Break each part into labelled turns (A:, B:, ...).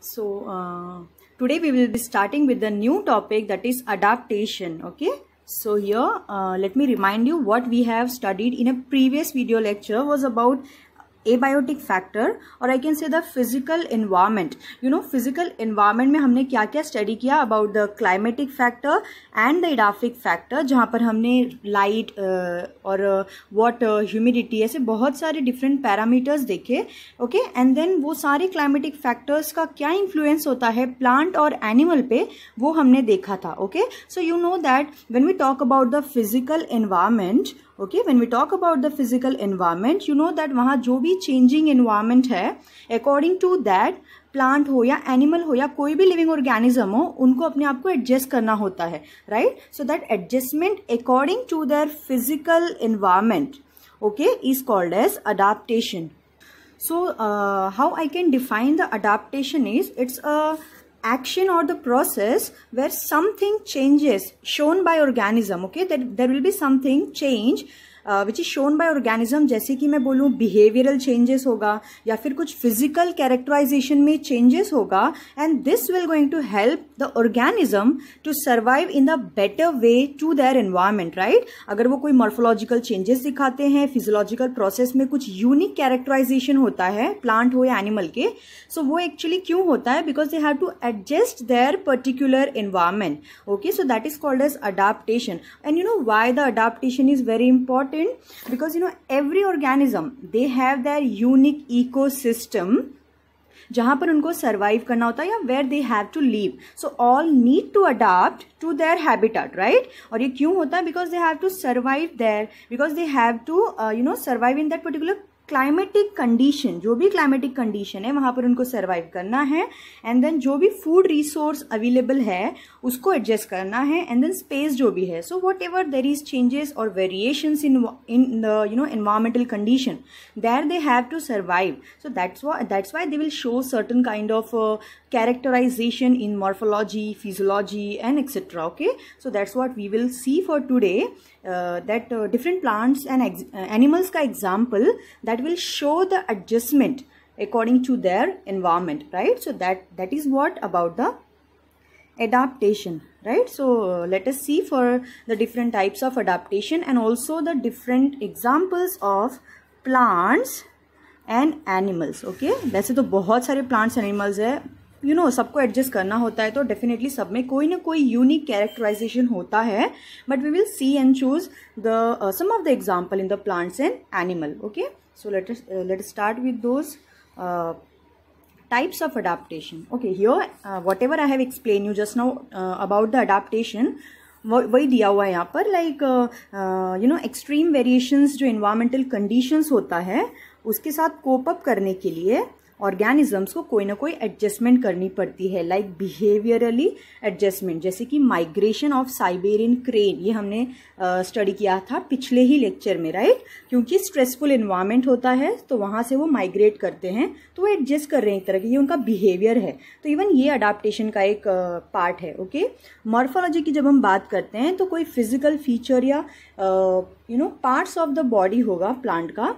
A: so uh, today we will be starting with the new topic that is adaptation okay so here uh, let me remind you what we have studied in a previous video lecture was about abiotic factor और I can say the physical environment you know physical environment में हमने क्या क्या study किया about the climatic factor and the edaphic factor जहाँ पर हमने light और वाटर ह्यूमिडिटी ऐसे बहुत सारे डिफरेंट पैरामीटर्स देखे ओके एंड देन वो सारे क्लाइमेटिक फैक्टर्स का क्या इन्फ्लुएंस होता है प्लांट और एनिमल पे वो हमने देखा था okay so you know that when we talk about the physical environment okay when we talk about the physical environment you know that वहाँ जो भी चेंजिंग एनवायरमेंट है अकॉर्डिंग टू दैट प्लांट हो या एनिमल हो या कोई भी लिविंग ऑर्गेनिज्म हो उनको अपने आप को एडजस्ट करना होता है right so that adjustment according to their physical environment okay is called as adaptation so how I can define the adaptation is it's a action or the process where something changes shown by organism okay that there will be something change which is shown by organism जैसे कि मैं बोलूँ behavioural changes होगा या फिर कुछ physical characterization में changes होगा and this will going to help the organism to survive in the better way to their environment right अगर वो कोई मॉर्फोलॉजिकल चेंजेस दिखाते हैं फिजोलॉजिकल प्रोसेस में कुछ यूनिक कैरेक्टराइजेशन होता है प्लांट हो या एनिमल के सो so वो एक्चुअली क्यों होता है because they have to adjust their particular environment okay so that is called as adaptation and you know why the adaptation is very important important because you know every organism they have their unique ecosystem जहां पर उनको survive करना होता है या where they have to live so all need to adapt to their habitat right और ये क्यों होता है because they have to survive there because they have to you know survive in that particular climatic condition जो भी climatic condition है वहाँ पर उनको सर्वाइव करना है एंड देन जो भी फूड रिसोर्स अवेलेबल है उसको एडजस्ट करना है एंड देन स्पेस जो भी है so whatever there is changes और variations in in the you know environmental condition there they have to survive so that's that's why they will show certain kind of characterization in morphology physiology and etcetera okay so that's what we will see for today Uh, that uh, different plants and uh, animals ka example that will show the adjustment according to their environment right so that that is what about the adaptation right so uh, let us see for the different types of adaptation and also the different examples of plants and animals okay वैसे तो बहुत सारे plants and animals है you know सबको adjust करना होता है तो डेफिनेटली सब में कोई ना कोई यूनिक कैरेक्टराइजेशन होता है but we will see and choose the some of the example in the plants and animal okay so let let start with those types of adaptation okay here uh, whatever i have explained you just now uh, about the adaptation वही दिया हुआ है यहाँ पर like you know extreme variations जो environmental conditions होता है उसके साथ कोपअप करने के लिए ऑर्गेनिजम्स को कोई ना कोई एडजस्टमेंट करनी पड़ती है लाइक बिहेवियरली एडजस्टमेंट जैसे कि माइग्रेशन ऑफ साइबेरियन क्रेन ये हमने स्टडी uh, किया था पिछले ही लेक्चर में राइट क्योंकि स्ट्रेसफुल इन्वायरमेंट होता है तो वहाँ से वो माइग्रेट करते हैं तो वो एडजस्ट कर रहे हैं एक तरह की ये उनका बिहेवियर है तो इवन ये अडाप्टेशन का एक पार्ट uh, है ओके okay? मॉर्फोलॉजी की जब हम बात करते हैं तो कोई फिजिकल फीचर या you know parts of the body होगा प्लांट का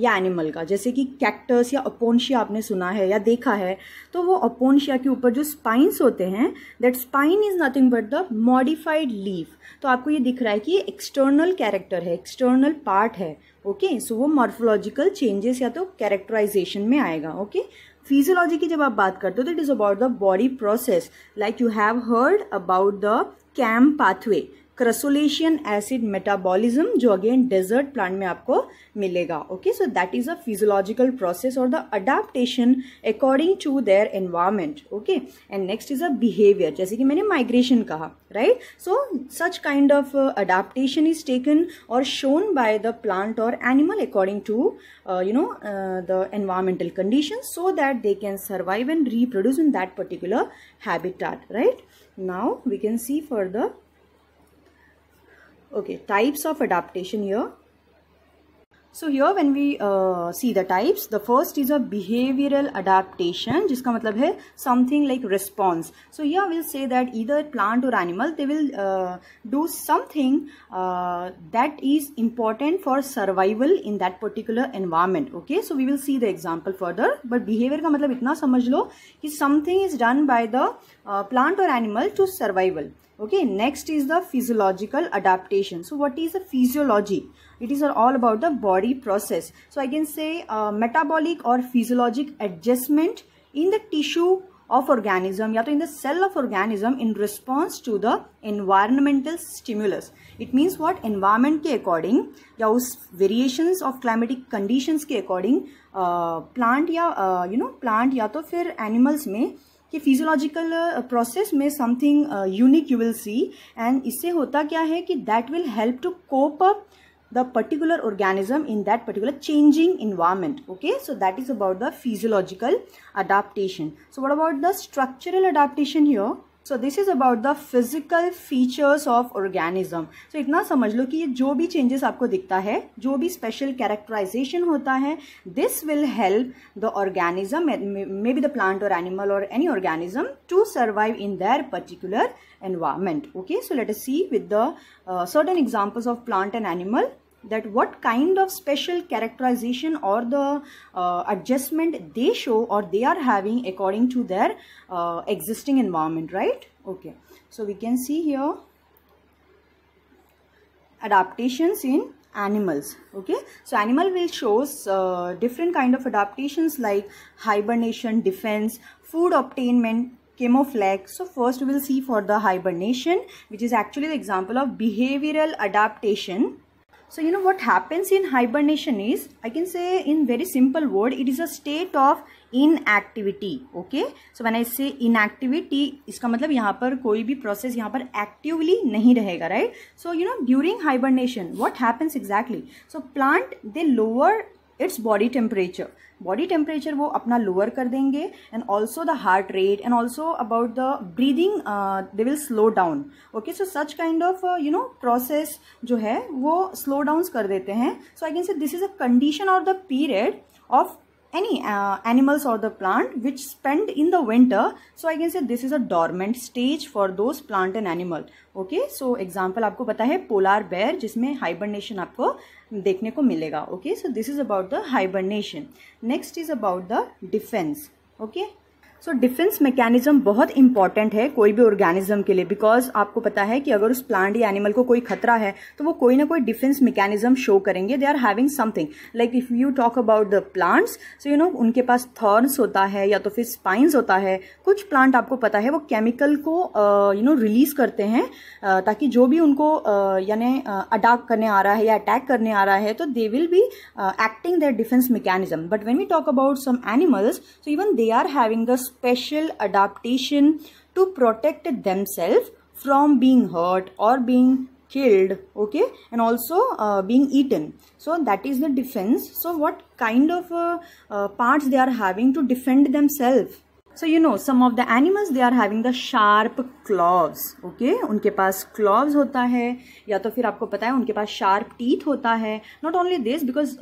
A: या एनिमल का जैसे कि कैक्टस या अपोनशिया आपने सुना है या देखा है तो वो अपोनशिया के ऊपर जो स्पाइंस होते हैं that spine is nothing but the modified leaf तो आपको ये दिख रहा है कि ये एक्सटर्नल कैरेक्टर है एक्सटर्नल पार्ट है ओके okay? सो so, वो मॉर्फोलॉजिकल चेंजेस या तो कैरेक्टराइजेशन में आएगा ओके okay? फिजियोलॉजी की जब आप बात करते हो तो it is about the body process like you have heard about the CAM pathway crassulacean acid metabolism जो अगेन डेजर्ट प्लांट में आपको मिलेगा okay so that is a physiological process और the adaptation according to their environment okay and next is a behaviour जैसे कि मैंने migration कहा right so such kind of adaptation is taken और shown by the plant और animal according to you know the environmental condition so that they can survive and reproduce in that particular habitat now we can see for the okay types of adaptation here so here when we uh, see the types the first is a behavioral adaptation jiska matlab hai something like response so here will say that either plant or animal they will uh, do something uh, that is important for survival in that particular environment okay so we will see the example further but behavior ka matlab itna samajh lo ki something is done by the Uh, plant or animal to survival okay next is the physiological adaptation so what is the physiology it is all about the body process so i can say uh, metabolic or physiologic adjustment in the tissue of organism या तो in the cell of organism in response to the environmental stimulus. It means what environment ke according ya us variations of climatic conditions ke according uh, plant ya uh, you know plant ya to fir animals में कि physiological process uh, में something unique you will see and इससे होता क्या है कि that will help to cope up the particular organism in that particular changing environment okay so that is about the physiological adaptation so what about the structural adaptation your so this is about the physical features of organism so इतना समझ लो कि ये जो भी changes आपको दिखता है जो भी स्पेशल कैरेक्टराइजेशन होता है this will help the organism maybe the plant और एनिमल और any organism to survive in their particular environment okay so let see with the certain examples of plant and animal that what kind of special characterization or the uh, adjustment they show or they are having according to their uh, existing environment right okay so we can see here adaptations in animals okay so animal will shows uh, different kind of adaptations like hibernation defense food obtainment camouflage so first we will see for the hibernation which is actually the example of behavioral adaptation so you know what happens in hibernation is i can say in very simple word it is a state of inactivity okay so मैंने इससे inactivity इसका मतलब यहाँ पर कोई भी process यहाँ पर एक्टिवली नहीं रहेगा right so you know during hibernation what happens exactly so plant they lower its body temperature body temperature वो अपना लोअर कर देंगे and also the heart rate and also about the breathing they will slow down okay so such kind of you know process जो है वो slow down कर देते हैं so I can say this is a condition of the period of any uh, animals or the plant which spend in the winter so i can say this is a dormant stage for those plant and animal okay so example aapko pata hai polar bear jisme hibernation aapko dekhne ko milega okay so this is about the hibernation next is about the defense okay so defence mechanism बहुत important है कोई भी organism के लिए because आपको पता है कि अगर उस प्लांट या एनिमल को कोई खतरा है तो वो कोई ना कोई डिफेंस मैकेनिज्म शो करेंगे they are having something like if you talk about the plants so you know उनके पास थॉर्न्स होता है या तो फिर स्पाइंस होता है कुछ प्लांट आपको पता है वो केमिकल को यू नो रिलीज करते हैं uh, ताकि जो भी उनको uh, यानी अटैक uh, करने आ रहा है या अटैक करने आ रहा है तो they will be acting that defence mechanism but when we talk about some animals so even they are having the special adaptation to protect themselves from being hurt or being killed okay and also uh, being eaten so that is the defense so what kind of uh, uh, parts they are having to defend themselves so you know some of the animals they are having the sharp claws okay उनके पास cloves होता है या तो फिर आपको पता है उनके पास शार्प टीथ होता है not only this because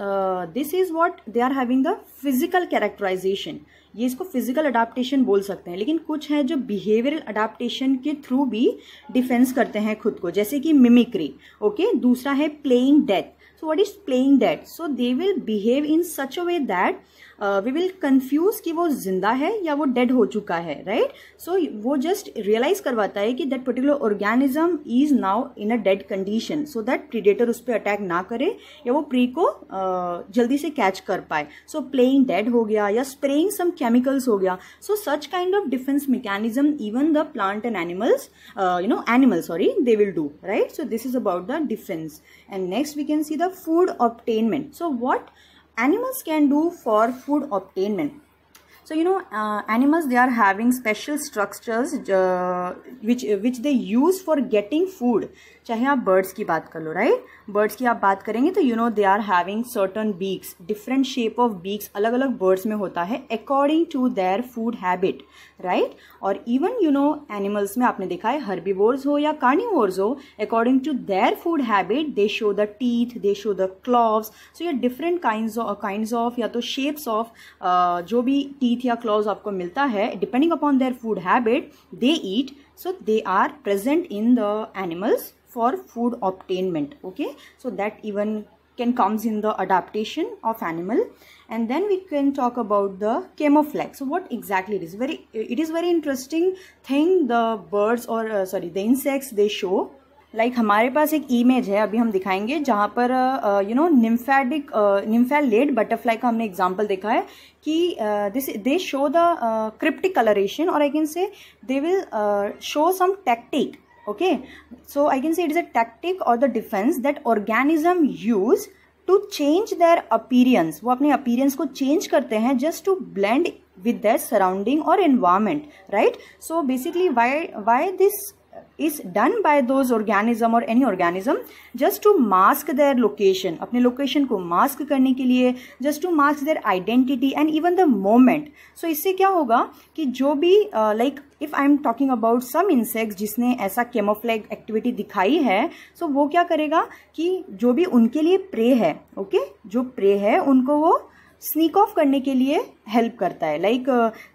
A: this is what they are having the physical characterization ये इसको फिजिकल अडाप्टेशन बोल सकते हैं लेकिन कुछ है जो बिहेवियरल अडाप्टेशन के थ्रू भी डिफेंस करते हैं खुद को जैसे कि मिमिक्री ओके okay? दूसरा है playing death so what is playing death so they will behave in such a way that we will confuse कि वो जिंदा है या वो डेड हो चुका है राइट right? सो so, वो जस्ट रियलाइज करवाता है कि that particular organism is now in a dead condition so that predator उस पर अटैक ना करे या वो प्री को uh, जल्दी से कैच कर पाए सो प्लेइंग डेड हो गया या स्प्रेइंग सम केमिकल्स हो गया so such kind of defence mechanism even the plant and animals you know animal sorry they will do right so this is about the defence and next we can see the food obtainment so what animals can do for food obtainment so you know uh, animals they are having special structures uh, which which they use for getting food चाहे आप birds की बात कर लो right birds की आप बात करेंगे तो you know they are having certain beaks different shape of beaks अलग अलग बर्ड्स में होता है according to their food habit right और इवन यू नो एनिमल्स में आपने देखा है हर्बीवोर्स हो या कार्निवोर्स हो according to their food habit they show the teeth they show the claws so या डिफरेंट काइंड काइंड ऑफ या तो शेप्स ऑफ uh, जो भी टीथ या क्लॉव्स आपको मिलता है depending upon their food habit they eat so they are present in the animals for food obtainment okay so that even can comes in the adaptation of animal and then we can talk about the camouflage so what exactly it is very it is very interesting thing the birds or uh, sorry the insects they show like like, हमारे पास एक image है अभी हम दिखाएंगे जहाँ पर you know nymphalid nymphalid butterfly का हमने एग्जांपल देखा है कि this they show the cryptic colouration और I can say they will show some tactic okay so i can say it is a tactic or the defense that organism use to change their appearance वो अपने appearance को change करते हैं just to blend with their surrounding और environment right so basically why why this is done by those organism और any organism just to mask their location अपने location को mask करने के लिए just to mask their identity and even the moment so इससे क्या होगा कि जो भी like if I am talking about some insect जिसने ऐसा केमोफ्लैग एक्टिविटी दिखाई है सो वो क्या करेगा कि जो भी उनके लिए प्रे है ओके जो प्रे है उनको वो स्नीक ऑफ करने के लिए हेल्प करता है like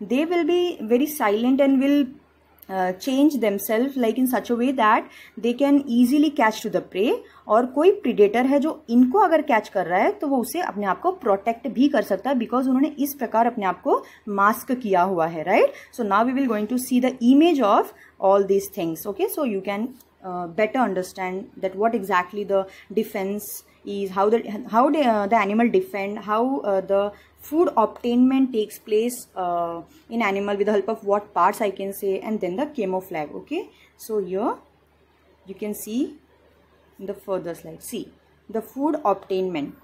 A: they will be very silent and will Uh, change themselves like in such a way that they can easily catch to the prey और कोई प्रिडेटर है जो इनको अगर कैच कर रहा है तो वो उसे अपने आप को प्रोटेक्ट भी कर सकता है बिकॉज उन्होंने इस प्रकार अपने आप को मास्क किया हुआ है right so now we will going to see the image of all these things okay so you can better understand that what exactly the defence is how the how the, uh, the animal defend uh, food obtainment takes place uh, in animal with the help of what parts I can say and then the camouflage okay so here you can see in the further slide see the food obtainment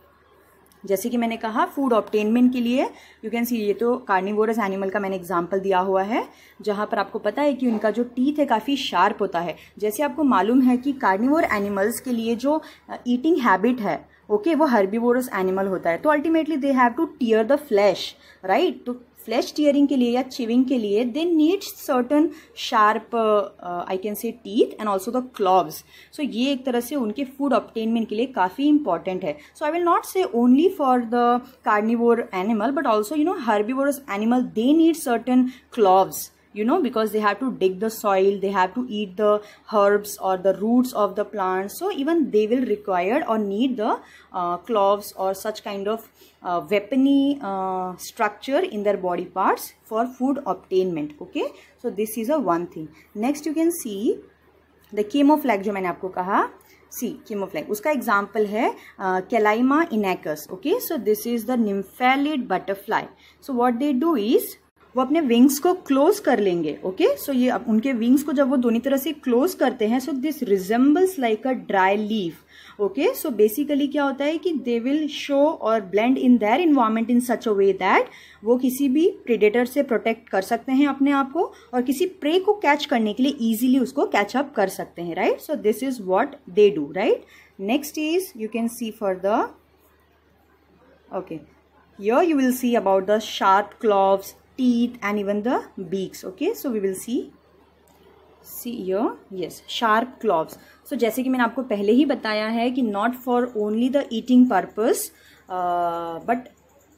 A: जैसे कि मैंने कहा food ऑप्टेनमेंट के लिए you can सी ये तो carnivorous animal का मैंने एग्जाम्पल दिया हुआ है जहाँ पर आपको पता है कि उनका जो टीथ है काफ़ी शार्प होता है जैसे आपको मालूम है कि कार्निवोर एनिमल्स के लिए जो ईटिंग हैबिट है ओके okay, वो हर्बीवोरस एनिमल होता है तो ultimately they have to tear the flesh right तो फ्लैश टीयरिंग के लिए या चिविंग के लिए they need certain sharp I can say teeth and also the claws so ये एक तरह से उनके फूड ऑप्टेनमेंट के लिए काफ़ी इंपॉर्टेंट है so I will not say only for the carnivore animal but also you know herbivorous animal they need certain claws you know because they have to dig the soil they have to eat the herbs or the roots of the plants so even they will require or need the uh, cloves or such kind of uh, weapony uh, structure in their body parts for food obtainment okay so this is a one thing next you can see the camouflage जो मैंने आपको कहा see camouflage उसका example है Kallima inachus okay so this is the nymphalid butterfly so what they do is वो अपने wings को close कर लेंगे ओके सो ये अब उनके विंग्स को जब वो दोनों तरह से क्लोज करते हैं so this resembles like a dry leaf okay so basically क्या होता है कि दे विल शो और blend in their environment in such a way that वो किसी भी प्रिडेटर से प्रोटेक्ट कर सकते हैं अपने आप को और किसी प्रे को कैच करने के लिए ईजिली उसको कैचअप कर सकते हैं right so this is what they do right next is you can see for the okay you will see about the sharp claws teeth and even the beaks okay so we will see see यो yes sharp claws so जैसे कि मैंने आपको पहले ही बताया है कि not for only the eating purpose but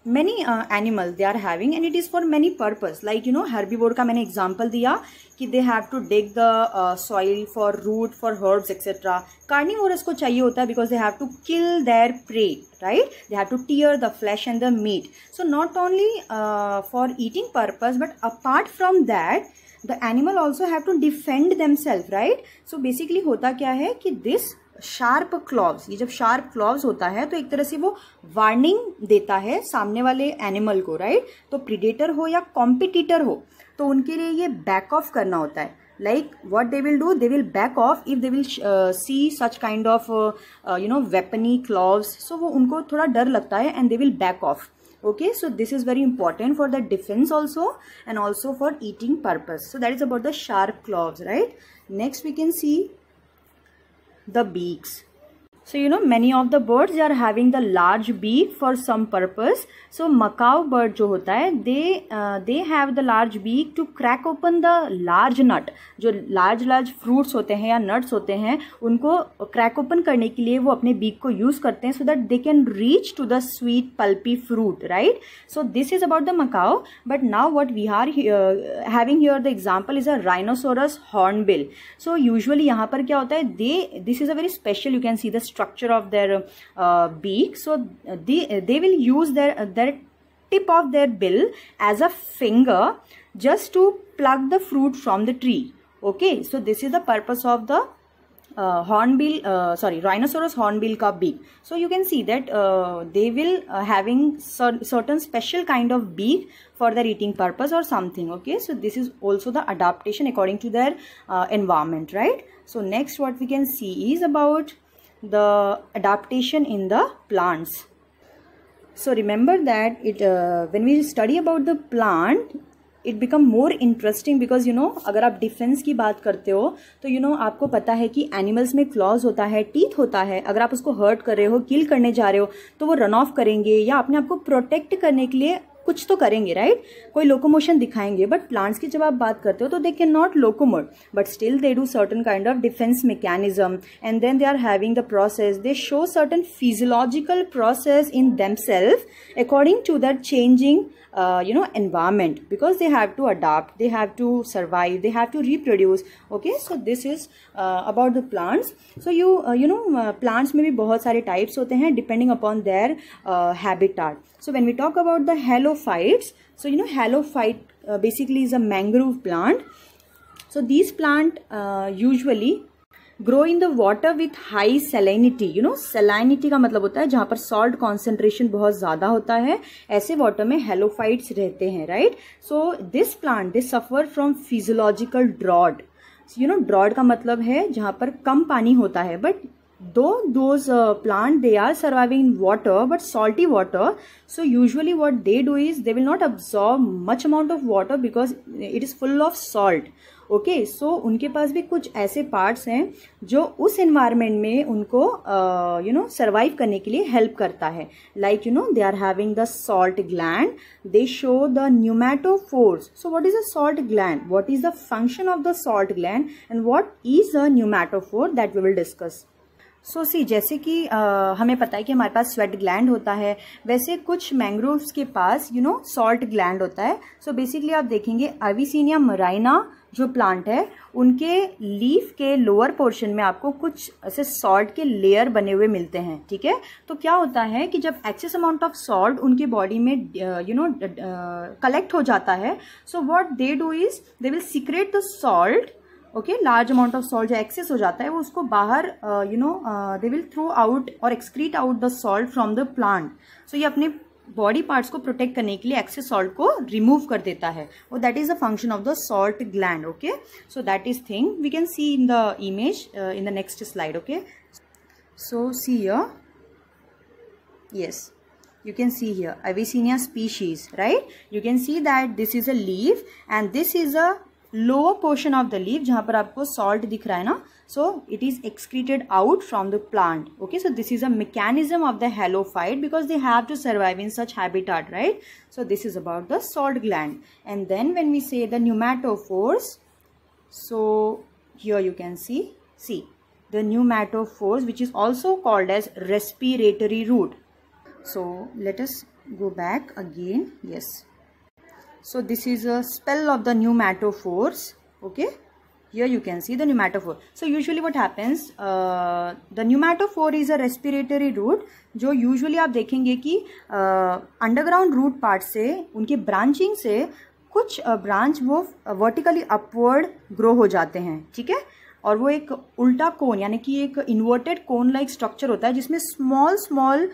A: many uh, animals they are having and it is for many purpose like you know herbivore का मैंने example दिया कि they have to dig the uh, soil for root for herbs etc carnivorous को चाहिए होता है because they have to kill their prey right they have to tear the flesh and the meat so not only uh, for eating purpose but apart from that the animal also have to defend themselves right so basically होता क्या है कि this sharp cloves ये जब sharp cloves होता है तो एक तरह से वो वार्निंग देता है सामने वाले एनिमल को राइट right? तो प्रिडेटर हो या कॉम्पिटिटर हो तो उनके लिए ये बैक ऑफ करना होता है like what they will do they will back off if they will see such kind of you know weaponry claws so वो उनको थोड़ा डर लगता है and they will back off okay so this is very important for the defence also and also for eating purpose so that is about the sharp claw right next we can see the beaks So you know many of the birds are having the large beak for some purpose. So macaw bird jo hota hai they uh, they have the large beak to crack open the large nut. jo large large fruits hote hain ya nuts hote hain unko crack open karne ke liye wo apne beak ko use karte hain so that they can reach to the sweet pulpy fruit right. So this is about the macaw but now what we are uh, having here the example is a rhinoceros hornbill. So usually yahan par kya hota hai they this is a very special you can see the structure of their uh, beak so they, they will use their their tip of their bill as a finger just to pluck the fruit from the tree okay so this is the purpose of the uh, hornbill uh, sorry rhinoceros hornbill cup beak so you can see that uh, they will uh, having cer certain special kind of beak for their eating purpose or something okay so this is also the adaptation according to their uh, environment right so next what we can see is about the adaptation in the plants so remember that it uh, when we study about the plant it become more interesting because you know अगर आप defence की बात करते हो तो you you no know, आपको पता है कि एनिमल्स में क्लॉज होता है टीथ होता है अगर आप उसको हर्ट कर रहे हो किल करने जा रहे हो तो वो रन ऑफ करेंगे या अपने आप को प्रोटेक्ट करने के लिए कुछ तो करेंगे राइट कोई लोकोमोशन दिखाएंगे बट प्लांट्स की जब आप बात करते हो तो they can not locomote but still they do certain kind of defence mechanism and then they are having the process they show certain physiological process in them self according to that changing Uh, you know environment because they have to adapt they have to survive they have to reproduce okay so this is uh, about the plants so you uh, you know uh, plants may be बहुत सारे types होते हैं depending upon their uh, habitat so when we talk about the halophytes so you know halophyte basically is a mangrove plant so these plant usually grow in the water with high salinity you know salinity का मतलब होता है जहां पर salt concentration बहुत ज्यादा होता है ऐसे वॉटर में हेलोफाइट्स रहते हैं right so this plant this suffer from physiological drought you know drought का मतलब है जहां पर कम पानी होता है बट दो those plant they are surviving in water but salty water so usually what they do is they will not absorb much amount of water because it is full of salt okay okay, so so उनके पास भी कुछ ऐसे parts हैं जो उस environment में उनको you know survive करने के लिए हेल्प करता है like you know they are having the salt gland they show the pneumatophores so what is a salt gland what is the function of the salt gland and what is a pneumatophore that we will discuss so so, see जैसे कि आ, uh, हमें पता है कि हमारे पास sweat gland होता है वैसे कुछ मैंग्रोव्स के पास यू नो सॉल्ट ग्लैंड होता है सो so, बेसिकली आप देखेंगे अविसिनिया मराइना जो प्लांट है उनके लीफ के लोअर पोर्शन में आपको कुछ ऐसे सॉल्ट के लेयर बने हुए मिलते हैं ठीक है तो क्या होता है कि जब एक्सेस अमाउंट ऑफ सॉल्ट उनके बॉडी में यू नो कलेक्ट हो जाता है so what they do is they will secrete the salt okay large amount of salt जो एक्सेस हो जाता है वो उसको बाहर you know they will throw out और excrete out the salt from the plant so ये अपने बॉडी पार्ट्स को प्रोटेक्ट करने के लिए एक्सेस सॉल्ट को रिमूव कर देता है और that is the function of the salt gland okay so that is thing we can see in the image in the next slide okay so see here yes you can see here avicennia species right you can see that this is a leaf and this is a lower portion of the leaf jahan par aapko salt so it is excreted out from the plant okay so this is a mechanism of the halophyte because they have to survive in such habitat right so this is about the salt gland and then when we say the pneumatophores so here you can see see the pneumatophores which is also called as respiratory root so let us go back again yes so this is a spell of the pneumatophores okay here you can see the pneumatophore so usually what happens uh, the pneumatophore is a respiratory root जो usually आप देखेंगे कि underground root part से उनकी branching से कुछ branch वो vertically upward grow हो जाते हैं ठीक है और वो एक उल्टा कोन यानी कि एक इन्वर्टेड कोन लाइक स्ट्रक्चर होता है जिसमें स्मॉल स्मॉल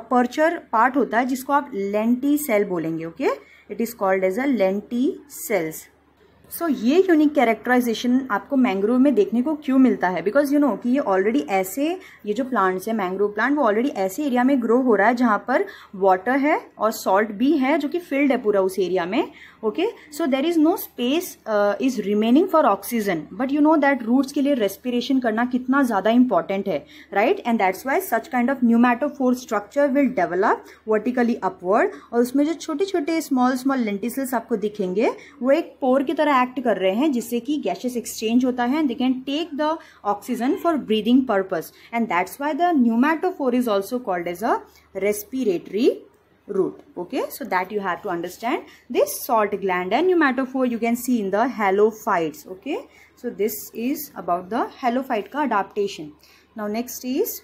A: अपर्चर पार्ट होता है जिसको आप लेंटी सेल बोलेंगे okay okay? It is called as a lenticels so ये यूनिक कैरेक्टराइजेशन आपको मैंग्रोव में देखने को क्यों मिलता है बिकॉज यू नो कि ये ऑलरेडी ऐसे ये जो प्लांट्स है मैंग्रोव प्लांट वो ऑलरेडी ऐसे एरिया में ग्रो हो रहा है जहाँ पर वाटर है और सॉल्ट भी है जो कि फील्ड है पूरा उस एरिया में okay so there is no space is remaining for oxygen but you know that roots के लिए रेस्पिरेशन करना कितना ज्यादा इंपॉर्टेंट है right and that's why such kind of pneumatophore structure will develop vertically upward और उसमें जो छोटे छोटे स्मॉल स्मॉल लेंटिसल्स आपको दिखेंगे वो एक पोर की तरह एक्ट कर रहे हैं जिससे कि गैसेस एक्सचेंज होता है and they can take the oxygen for breathing purpose and that's why the pneumatophore is also called as a respiratory root okay so that you have to understand this salt gland and pneumatophore you can see in the halophytes okay so this is about the halophyte ka adaptation now next is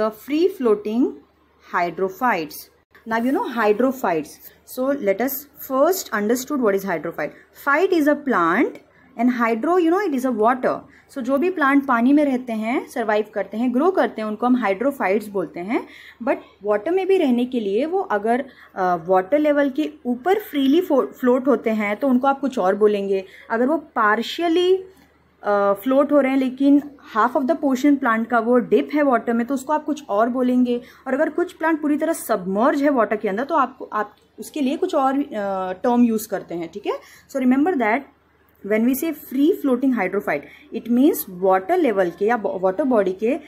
A: the free floating hydrophytes now you know hydrophytes so let us first understood what is hydrophyte phyte is a plant and hydro you know it is a water so जो भी plant पानी में रहते हैं survive करते हैं grow करते हैं उनको हम हाइड्रोफाइट्स बोलते हैं बट वाटर में भी रहने के लिए वो अगर वाटर लेवल के ऊपर फ्रीली फ्लोट होते हैं तो उनको आप कुछ और बोलेंगे अगर वो पार्शियली फ्लोट uh, हो रहे हैं लेकिन half of the portion plant का वो डिप है वाटर में तो उसको आप कुछ और बोलेंगे और अगर कुछ प्लांट पूरी तरह सबमर्ज है वाटर के अंदर तो आपको आप उसके लिए कुछ और टर्म uh, यूज़ करते हैं ठीक है so remember that when we say free floating hydrophyte it means water level के या वाटर बॉडी के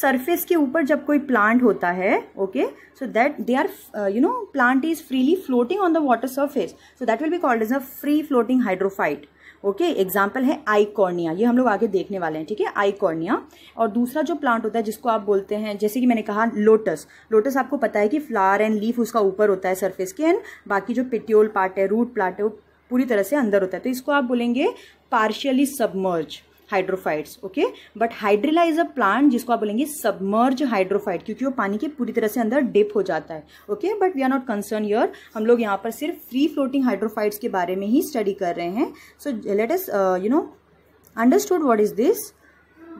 A: सरफेस के ऊपर जब कोई प्लांट होता है okay so that they are you know plant is freely floating on the water surface so that will be called is a free floating hydrophyte okay okay, example uh, है आईकॉर्निया ये हम लोग आगे देखने वाले हैं ठीक है आईकॉर्निया और दूसरा जो प्लांट होता है जिसको आप बोलते हैं जैसे कि मैंने कहा लोटस लोटस आपको पता है कि फ्लावर एंड लीफ उसका ऊपर होता है सरफेस के एंड बाकी जो पिट्योल पार्ट है रूट प्लांट है वो पूरी तरह से अंदर होता है तो इसको आप बोलेंगे partially submerge hydrophytes okay but hydrilla is a plant जिसको आप बोलेंगे सबमर्ज हाइड्रोफाइट क्योंकि वो पानी के पूरी तरह से अंदर डिप हो जाता है okay but we are not concern यर हम लोग यहाँ पर सिर्फ फ्री फ्लोटिंग हाइड्रोफाइट्स के बारे में ही स्टडी कर रहे हैं so let's you know understood what is this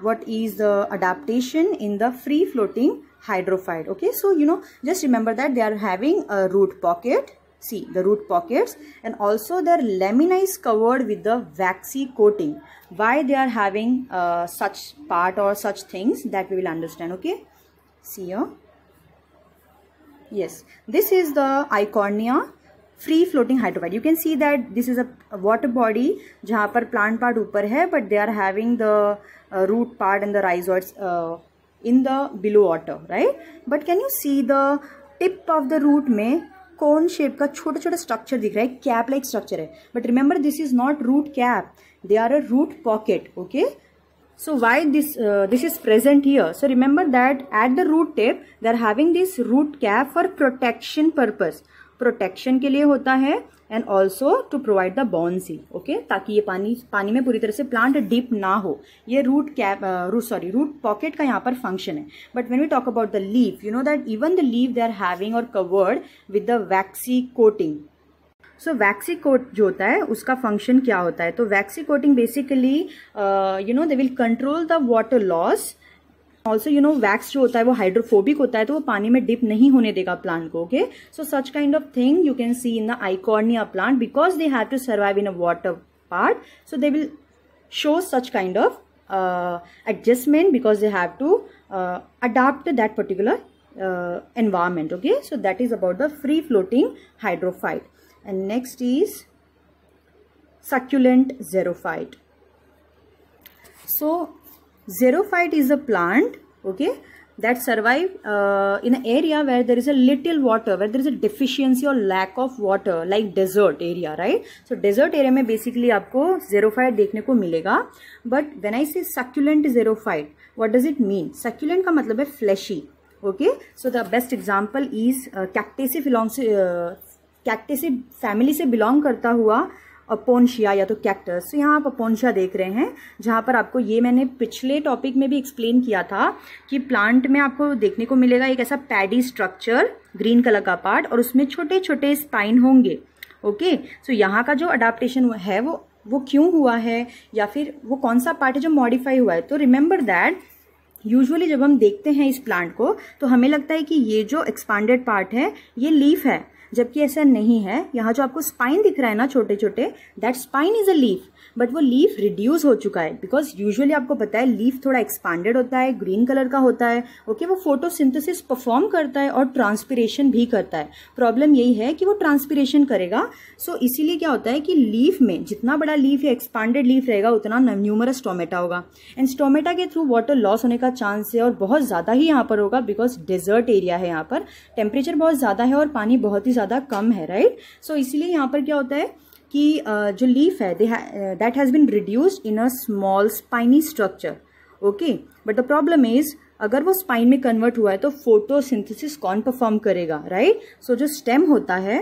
A: what is the adaptation in the free floating hydrophyte okay so you know just remember that they are having a root pocket see the root pockets and also their lamina is covered with the waxy coating why they are having uh, such part or such things that we will understand okay see you. yes this is the iconia, free floating hydrophyte you can see that this is a water body jahan par plant part upper hai but they are having the uh, root part and the rhizoids uh, in the below water right but can you see the tip of the root may cone shape का छोटा छोटा structure दिख रहा है cap like structure है but remember this is not root cap they are a root pocket okay so why this this is present here so remember that at the root tip they are having this root cap for protection purpose protection के लिए होता है and also to provide the balance ही okay ताकि ये पानी पानी में पूरी तरह से प्लांट डीप ना हो ये root cap root sorry root pocket का यहाँ पर फंक्शन है but when we talk about the leaf you know that even the leave they are having और covered with the waxy coating so waxy coat जो होता है उसका function क्या होता है तो waxy coating basically you know they will control the water loss also you know wax जो होता है वो हाइड्रोफोबिक होता है तो वो पानी में डिप नहीं होने देगा प्लांट को okay so such kind of thing you can see in the Eichhornia plant because they have to survive in a water part so they will show such kind of adjustment because they have to adapt that particular environment okay so that is about the free floating hydrophyte and next is succulent xerophyte so xerophyte is a plant okay that survive uh, in an area where there is a little water where there is a deficiency or lack of water like desert area right so desert area mein basically aapko xerophyte dekhne ko milega but when I say succulent xerophyte what does it mean succulent ka matlab hai fleshy okay so the best example is uh, cactaceae belongs uh, cactaceae family se belong karta hua Opuntia या तो cactus तो यहाँ आप अपोनशिया देख रहे हैं जहाँ पर आपको ये मैंने पिछले टॉपिक में भी एक्सप्लेन किया था कि प्लांट में आपको देखने को मिलेगा एक ऐसा पैडी स्ट्रक्चर ग्रीन कलर का पार्ट और उसमें छोटे छोटे स्पाइन होंगे ओके सो यहाँ का जो अडाप्टेशन है वो वो क्यों हुआ है या फिर वो कौन सा पार्ट है जो मॉडिफाई हुआ है तो रिमेंबर दैट यूजुअली जब हम देखते हैं इस प्लांट को तो हमें लगता है कि ये जो एक्सपांडेड पार्ट है ये लीफ है जबकि ऐसा नहीं है यहाँ जो आपको स्पाइन दिख रहा है ना छोटे छोटे that spine is a leaf but वो लीफ रिड्यूस हो चुका है बिकॉज यूजअली आपको पता है लीफ थोड़ा एक्सपांडेड होता है ग्रीन कलर का होता है ओके okay? वो फोटोसिंथेसिस परफॉर्म करता है और ट्रांसपिरेशन भी करता है प्रॉब्लम यही है कि वो ट्रांसपीरेशन करेगा सो so, इसीलिए क्या होता है कि लीफ में जितना बड़ा लीफ या एक्सपांडेड लीफ रहेगा उतना न्यूमरस टोमेटा होगा एंड स्टोमेटा के थ्रू वाटर लॉस होने का चांस है और बहुत ज़्यादा ही यहाँ पर होगा बिकॉज डेजर्ट एरिया है यहाँ पर टेम्परेचर बहुत ज़्यादा है और पानी बहुत ही ज़्यादा कम है राइट सो इसीलिए यहाँ पर क्या होता है कि जो लीफ है that has been reduced in a small spiny structure okay but the problem is अगर वो स्पाइन में कन्वर्ट हुआ है तो फोटोसिंथेसिस कौन परफॉर्म करेगा राइट right? सो so, जो स्टेम होता है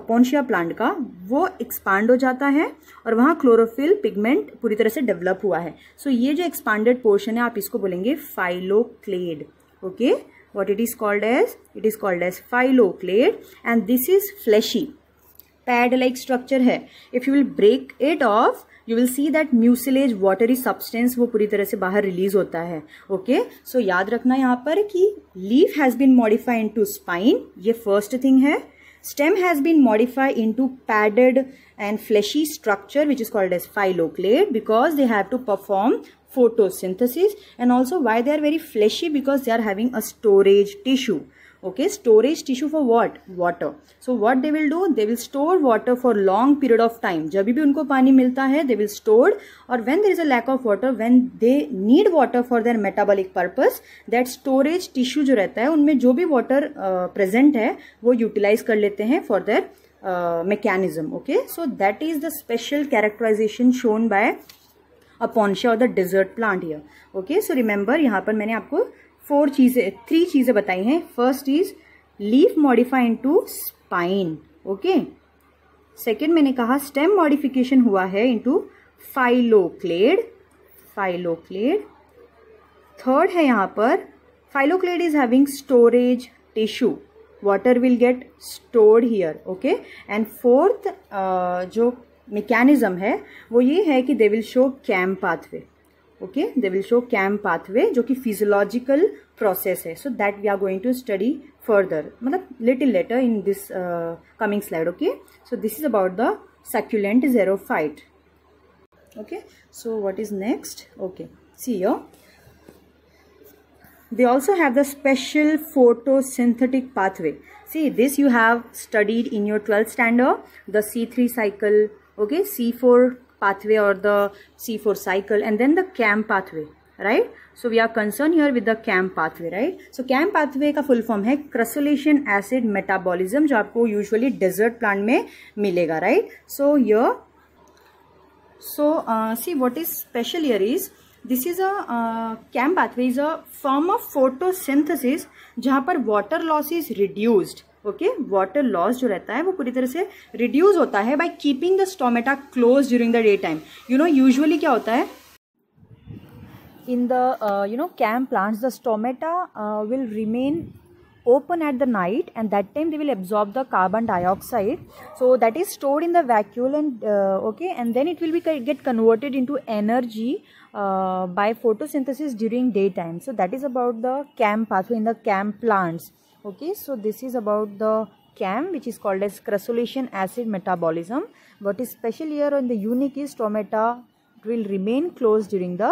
A: अपोनशिया प्लांट का वो एक्सपांड हो जाता है और वहाँ क्लोरोफिल पिगमेंट पूरी तरह से डेवलप हुआ है सो so, ये जो एक्सपांडेड पोर्शन है आप इसको बोलेंगे phylloclade okay okay? what it is called as it is called as phylloclade and this is fleshy pad like structure hai if you will break it off you will see that mucilage watery substance वो पूरी तरह से बाहर release होता है okay okay? So so, याद रखना यहाँ पर कि leaf has been modify into spine ये फर्स्ट थिंग है stem has been modified into padded and fleshy structure which is called as phylloclade because they have to perform photosynthesis and also why they are very fleshy because they are having a storage tissue okay storage tissue for what water so what they will do they will store water for long period of time jab bhi unko pani milta hai they will store or when there is a lack of water when they need water for their metabolic purpose that storage tissue jo rehta hai unme jo bhi water uh, present hai wo utilize kar lete hain for their uh, mechanism okay so that is the special characterization shown by Opuntia और the desert plant here okay so remember यहाँ पर मैंने आपको four चीज़ें three चीज़ें बताई हैं first is leaf modify to spine okay second मैंने कहा स्टेम मॉडिफिकेशन हुआ है इंटू फाइलोक्लेड फाइलोक्लेड थर्ड है यहाँ पर phylloclade is having storage tissue water will get stored here okay and fourth जो मेकेनिजम है वो ये है कि they will show CAM pathway okay they will show CAM pathway जो कि फिजोलॉजिकल प्रोसेस है so that we are going to study further मतलब little later in this coming slide okay so this is about the succulent xerophyte okay so what is next okay C you they also have the special photosynthetic pathway see this you have studied in your twelfth standard the C three cycle okay c4 pathway or the c4 cycle and then the cam pathway right so we are concerned here with the cam pathway right so cam pathway ka full form hai crassulation acid metabolism jo aapko usually desert plant mein milega right so here so uh, see what is special here is this is a uh, cam pathway is a form of photosynthesis jahan par water loss is reduced okay water loss जो रहता है वो पूरी तरह से reduce होता है by keeping the stomata close during the day time you know usually क्या होता है in the uh, you know cam plants the stomata uh, will remain open at the night and that time they will absorb the carbon dioxide so that is stored in the vacuole and uh, okay and then it will be get converted into energy by photosynthesis during daytime so that is about the cam pathway in the cam plants okay so this is about the CAM which is called as cressolation acid metabolism what is special here and the unique is stomata will remain closed during the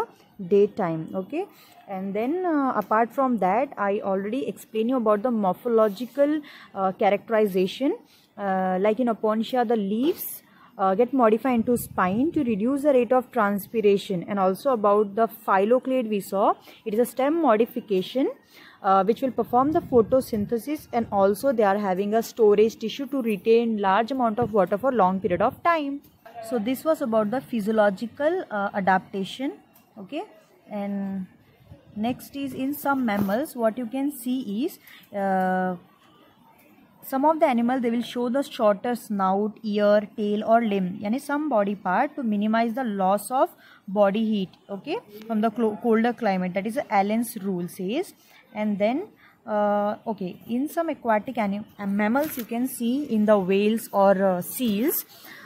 A: daytime okay and then uh, apart from that i already explained you about the morphological uh, characterization uh, like in apontia the leaves uh, get modified into spine to reduce the rate of transpiration and also about the phylloclade we saw it is a stem modification uh, which will perform the photosynthesis and also they are having a storage tissue to retain large amount of water for long period of time so this was about the physiological uh, adaptation okay and next is in some mammals what you can see is uh, some of the animal they will show the shorter snout ear tail or limb yani some body part to minimize the loss of body heat okay from the colder climate that is allen's rule says and then uh, okay in some aquatic animal mammals you can see in the whales or uh, seals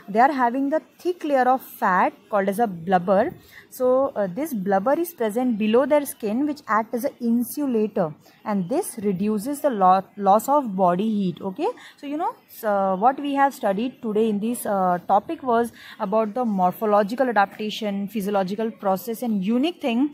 A: they are having the thick layer of fat called as a blubber so uh, this blubber is present below their skin which act as an insulator and this reduces the lo loss of body heat okay so you know so uh, what we have studied today in this uh, topic was about the morphological adaptation physiological process and unique thing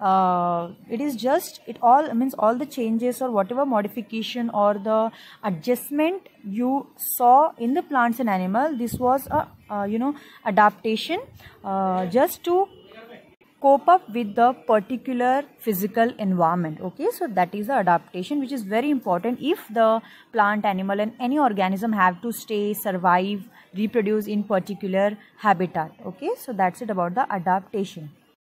A: uh, it is just it all means all the changes or whatever modification or the adjustment you saw in the plants and animal this was a uh, you know adaptation uh, just to cope up with the particular physical environment okay so that is the adaptation which is very important if the plant animal and any organism have to stay survive reproduce in particular habitat okay so that's it about the adaptation